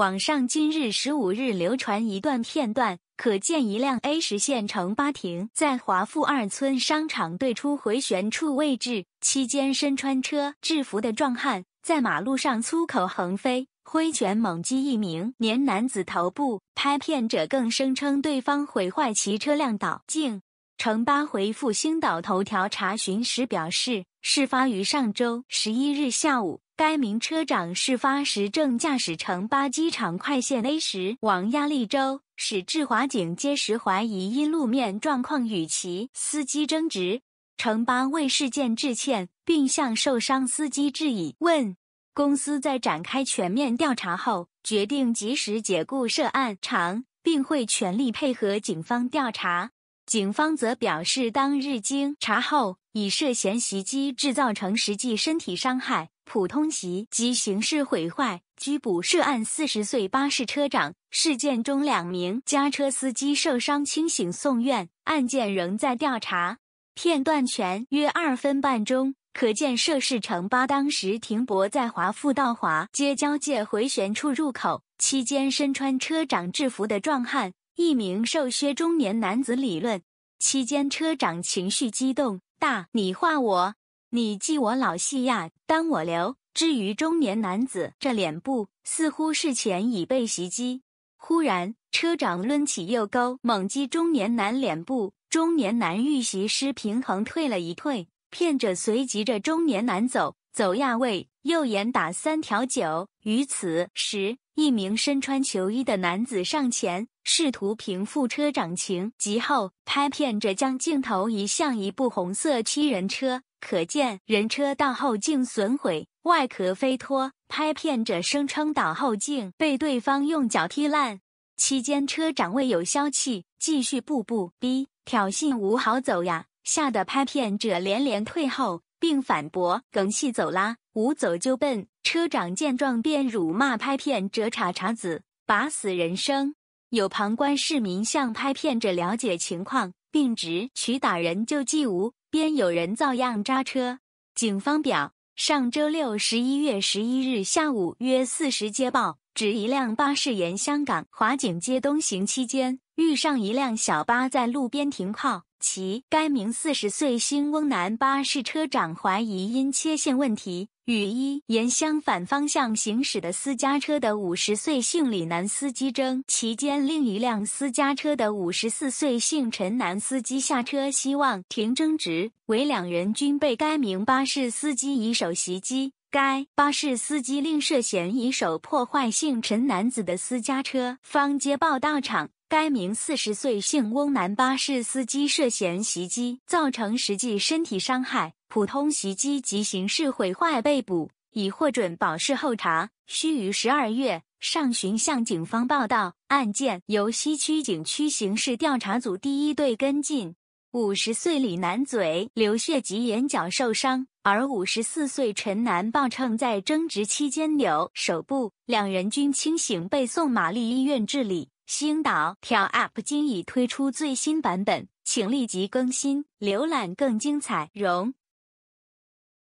网上今日十五日流传一段片段，可见一辆 A 十线城巴停在华富二村商场对出回旋处位置期间，身穿车制服的壮汉在马路上粗口横飞，挥拳猛击一名年男子头部。拍片者更声称对方毁坏其车辆，倒镜。城巴回复《星岛头条》查询时表示，事发于上周十一日下午。该名车长事发时正驾驶城巴机场快线 A 十往亚利州，使志华警街时，怀疑因路面状况与其司机争执。城巴为事件致歉，并向受伤司机致以问。公司在展开全面调查后，决定及时解雇涉案长，并会全力配合警方调查。警方则表示，当日经查后，以涉嫌袭击，制造成实际身体伤害，普通袭及刑事毁坏，拘捕涉案四十岁巴士车长。事件中两名加车司机受伤，清醒送院，案件仍在调查。片段全约二分半钟，可见涉事城巴当时停泊在华富道华街交界回旋处入口期间，身穿车长制服的壮汉。一名瘦削中年男子理论期间，车长情绪激动，大你画我，你记我老戏呀，当我留。至于中年男子这脸部，似乎是前已被袭击。忽然，车长抡起右勾，猛击中年男脸部，中年男遇袭失平衡，退了一退，骗着随即着中年男走走呀喂，右眼打三条九。于此时，一名身穿球衣的男子上前试图平复车长情，急后拍片者将镜头移向一部红色七人车，可见人车倒后镜损毁，外壳飞脱。拍片者声称倒后镜被对方用脚踢烂，期间车长未有消气，继续步步逼，挑衅无好走呀，吓得拍片者连连退后。并反驳：“梗系走啦，唔走就笨。”车长见状便辱骂拍片者“叉叉子”，拔死人生。有旁观市民向拍片者了解情况，并指取打人就济无。边有人照样扎车。警方表：上周六十一月十一日下午约四时接报，指一辆巴士沿香港华景街东行期间，遇上一辆小巴在路边停靠。其该名四十岁新翁男巴士车长怀疑因切线问题，与一沿相反方向行驶的私家车的五十岁姓李男司机争。期间，另一辆私家车的五十四岁姓陈男司机下车，希望停争执。为两人均被该名巴士司机以手袭击。该巴士司机另涉嫌以手破坏姓陈男子的私家车。方接报到场。该名四十岁姓翁男巴士司机涉嫌袭击，造成实际身体伤害、普通袭击及刑事毁坏，被捕，已获准保释候查，需于十二月上旬向警方报到。案件由西区警区刑事调查组第一队跟进。五十岁李男嘴流血及眼角受伤，而五十四岁陈男报称在争执期间扭手部，两人均清醒，被送玛丽医院治理。星岛挑 App 今已推出最新版本，请立即更新，浏览更精彩。容。